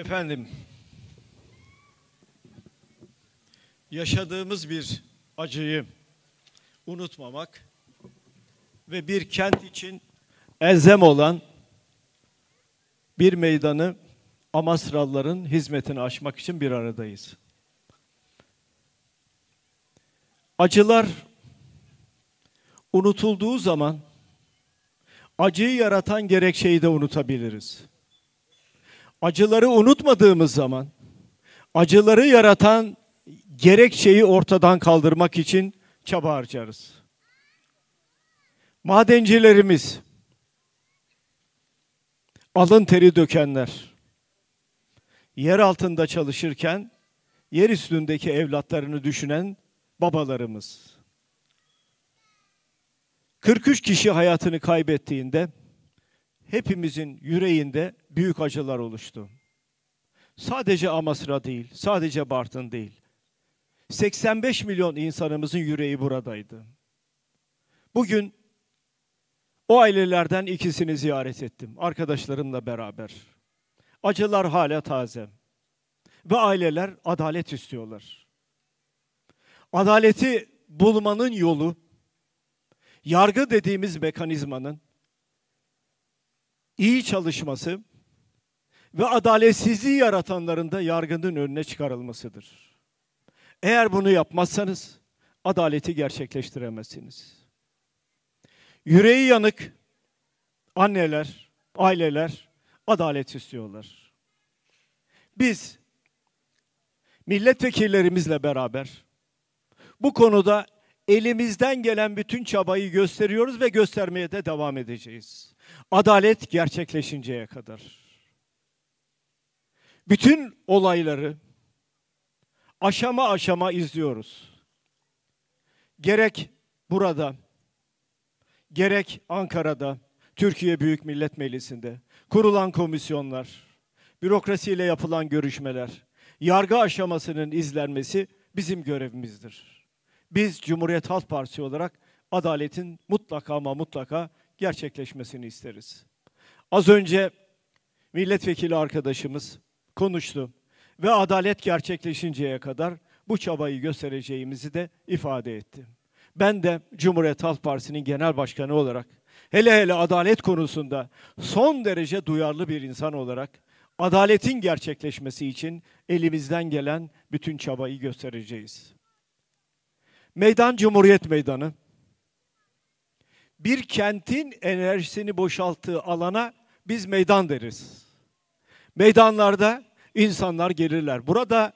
Efendim, yaşadığımız bir acıyı unutmamak ve bir kent için elzem olan bir meydanı Amasralıların hizmetini açmak için bir aradayız. Acılar unutulduğu zaman acıyı yaratan gerekçeyi de unutabiliriz acıları unutmadığımız zaman acıları yaratan gerekçeyi ortadan kaldırmak için çaba harcarız. Madencilerimiz, alın teri dökenler, yer altında çalışırken yer üstündeki evlatlarını düşünen babalarımız. 43 kişi hayatını kaybettiğinde hepimizin yüreğinde büyük acılar oluştu. Sadece Amasra değil, sadece Bartın değil. 85 milyon insanımızın yüreği buradaydı. Bugün o ailelerden ikisini ziyaret ettim arkadaşlarımla beraber. Acılar hala taze. Ve aileler adalet istiyorlar. Adaleti bulmanın yolu yargı dediğimiz mekanizmanın iyi çalışması ve adaletsizliği yaratanların da yargının önüne çıkarılmasıdır. Eğer bunu yapmazsanız adaleti gerçekleştiremezsiniz. Yüreği yanık anneler, aileler adalet istiyorlar. Biz milletvekillerimizle beraber bu konuda elimizden gelen bütün çabayı gösteriyoruz ve göstermeye de devam edeceğiz. Adalet gerçekleşinceye kadar. Bütün olayları aşama aşama izliyoruz. Gerek burada, gerek Ankara'da, Türkiye Büyük Millet Meclisi'nde kurulan komisyonlar, bürokrasiyle yapılan görüşmeler, yargı aşamasının izlenmesi bizim görevimizdir. Biz Cumhuriyet Halk Partisi olarak adaletin mutlaka ama mutlaka gerçekleşmesini isteriz. Az önce milletvekili arkadaşımız konuştu ve adalet gerçekleşinceye kadar bu çabayı göstereceğimizi de ifade etti. Ben de Cumhuriyet Halk Partisi'nin genel başkanı olarak hele hele adalet konusunda son derece duyarlı bir insan olarak adaletin gerçekleşmesi için elimizden gelen bütün çabayı göstereceğiz. Meydan Cumhuriyet Meydanı bir kentin enerjisini boşalttığı alana biz meydan deriz. Meydanlarda insanlar gelirler. Burada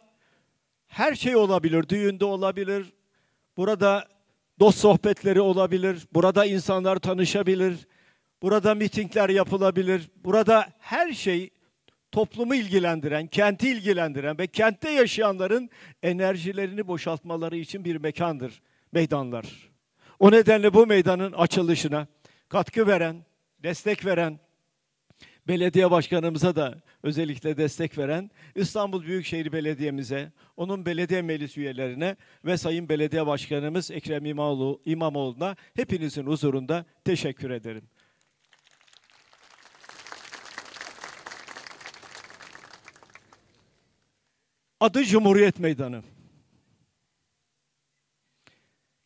her şey olabilir, düğünde olabilir. Burada dost sohbetleri olabilir. Burada insanlar tanışabilir. Burada mitingler yapılabilir. Burada her şey toplumu ilgilendiren, kenti ilgilendiren ve kentte yaşayanların enerjilerini boşaltmaları için bir mekandır meydanlar. O nedenle bu meydanın açılışına katkı veren, destek veren belediye başkanımıza da özellikle destek veren İstanbul Büyükşehir Belediye'mize, onun belediye meclis üyelerine ve Sayın Belediye Başkanımız Ekrem İmamoğlu, İmamoğlu'na hepinizin huzurunda teşekkür ederim. Adı Cumhuriyet Meydanı.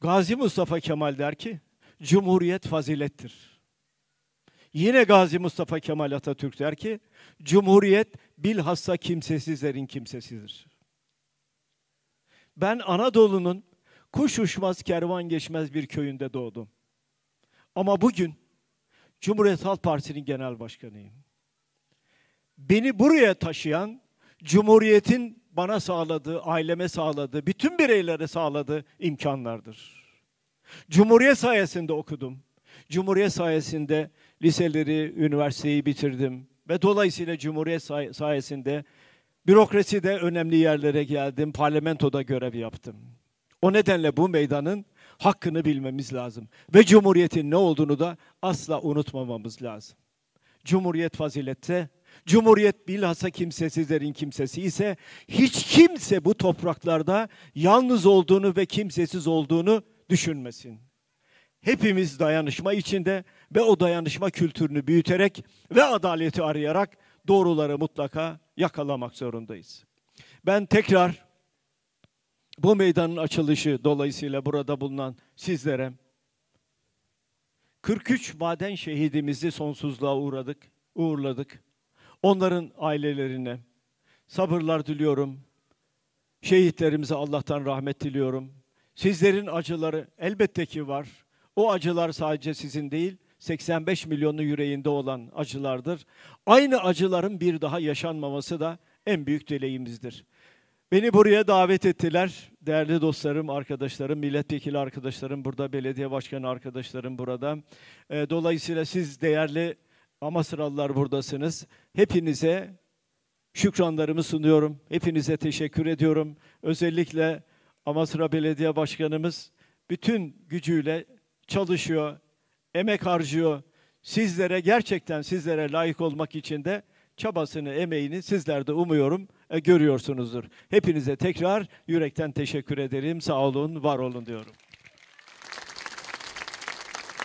Gazi Mustafa Kemal der ki, Cumhuriyet fazilettir. Yine Gazi Mustafa Kemal Atatürk der ki, Cumhuriyet bilhassa kimsesizlerin kimsesidir. Ben Anadolu'nun kuş uçmaz kervan geçmez bir köyünde doğdum. Ama bugün Cumhuriyet Halk Partisi'nin genel başkanıyım. Beni buraya taşıyan Cumhuriyet'in bana sağladığı, aileme sağladığı, bütün bireylere sağladığı imkanlardır. Cumhuriyet sayesinde okudum. Cumhuriyet sayesinde liseleri, üniversiteyi bitirdim ve dolayısıyla Cumhuriyet say sayesinde bürokraside önemli yerlere geldim, parlamentoda görev yaptım. O nedenle bu meydanın hakkını bilmemiz lazım ve cumhuriyetin ne olduğunu da asla unutmamamız lazım. Cumhuriyet fazilette Cumhuriyet bilhassa kimsesizlerin kimsesi ise hiç kimse bu topraklarda yalnız olduğunu ve kimsesiz olduğunu düşünmesin. Hepimiz dayanışma içinde ve o dayanışma kültürünü büyüterek ve adaleti arayarak doğruları mutlaka yakalamak zorundayız. Ben tekrar bu meydanın açılışı dolayısıyla burada bulunan sizlere 43 maden şehidimizi sonsuzluğa uğradık, uğurladık onların ailelerine sabırlar diliyorum. Şehitlerimize Allah'tan rahmet diliyorum. Sizlerin acıları elbette ki var. O acılar sadece sizin değil, 85 milyonun yüreğinde olan acılardır. Aynı acıların bir daha yaşanmaması da en büyük dileğimizdir. Beni buraya davet ettiler. Değerli dostlarım, arkadaşlarım, milletvekili arkadaşlarım burada, belediye başkanı arkadaşlarım burada. Ee, dolayısıyla siz değerli Amasralılar buradasınız. Hepinize şükranlarımı sunuyorum. Hepinize teşekkür ediyorum. Özellikle Amasra Belediye Başkanımız bütün gücüyle çalışıyor, emek harcıyor. Sizlere gerçekten sizlere layık olmak için de çabasını, emeğini sizler de umuyorum e, görüyorsunuzdur. Hepinize tekrar yürekten teşekkür ederim. Sağ olun, var olun diyorum.